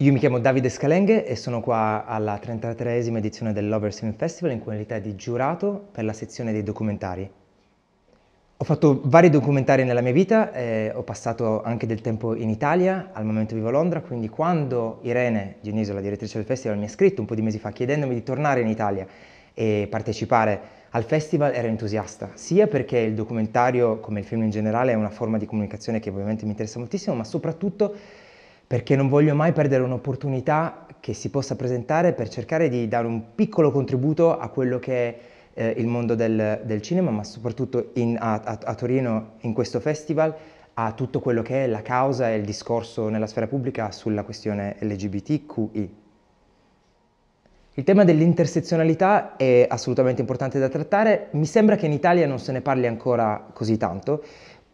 Io mi chiamo Davide Scalenghe e sono qua alla 33esima edizione dell'Overs Film Festival in qualità di giurato per la sezione dei documentari. Ho fatto vari documentari nella mia vita, eh, ho passato anche del tempo in Italia, al momento vivo a Londra, quindi quando Irene Dioniso, la direttrice del festival, mi ha scritto un po' di mesi fa chiedendomi di tornare in Italia e partecipare al festival ero entusiasta, sia perché il documentario, come il film in generale, è una forma di comunicazione che ovviamente mi interessa moltissimo, ma soprattutto perché non voglio mai perdere un'opportunità che si possa presentare per cercare di dare un piccolo contributo a quello che è eh, il mondo del, del, cinema, ma soprattutto in, a, a, a Torino in questo festival, a tutto quello che è la causa e il discorso nella sfera pubblica sulla questione LGBTQI. Il tema dell'intersezionalità è assolutamente importante da trattare, mi sembra che in Italia non se ne parli ancora così tanto,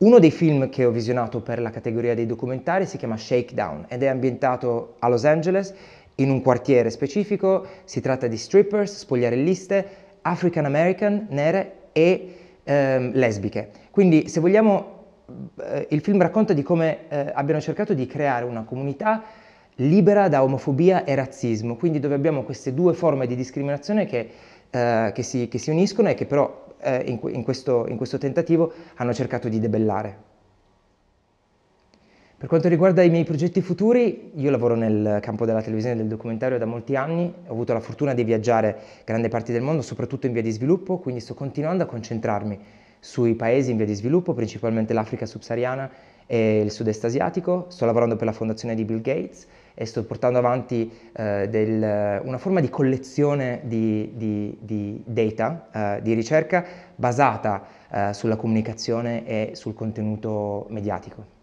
uno dei film che ho visionato per la categoria dei documentari si chiama Shakedown ed è ambientato a Los Angeles in un quartiere specifico, si tratta di strippers, spogliarelliste, African American, nere e ehm, lesbiche. Quindi se vogliamo eh, il film racconta di come eh, abbiano cercato di creare una comunità libera da omofobia e razzismo, quindi dove abbiamo queste due forme di discriminazione che, eh, che, si, che si uniscono e che però eh, in, in, questo, in questo tentativo hanno cercato di debellare. Per quanto riguarda i miei progetti futuri, io lavoro nel campo della televisione e del documentario da molti anni, ho avuto la fortuna di viaggiare grande parti del mondo, soprattutto in via di sviluppo, quindi sto continuando a concentrarmi sui paesi in via di sviluppo, principalmente l'Africa subsahariana e il sud-est asiatico, sto lavorando per la fondazione di Bill Gates e sto portando avanti eh, del, una forma di collezione di, di, di data, eh, di ricerca basata eh, sulla comunicazione e sul contenuto mediatico.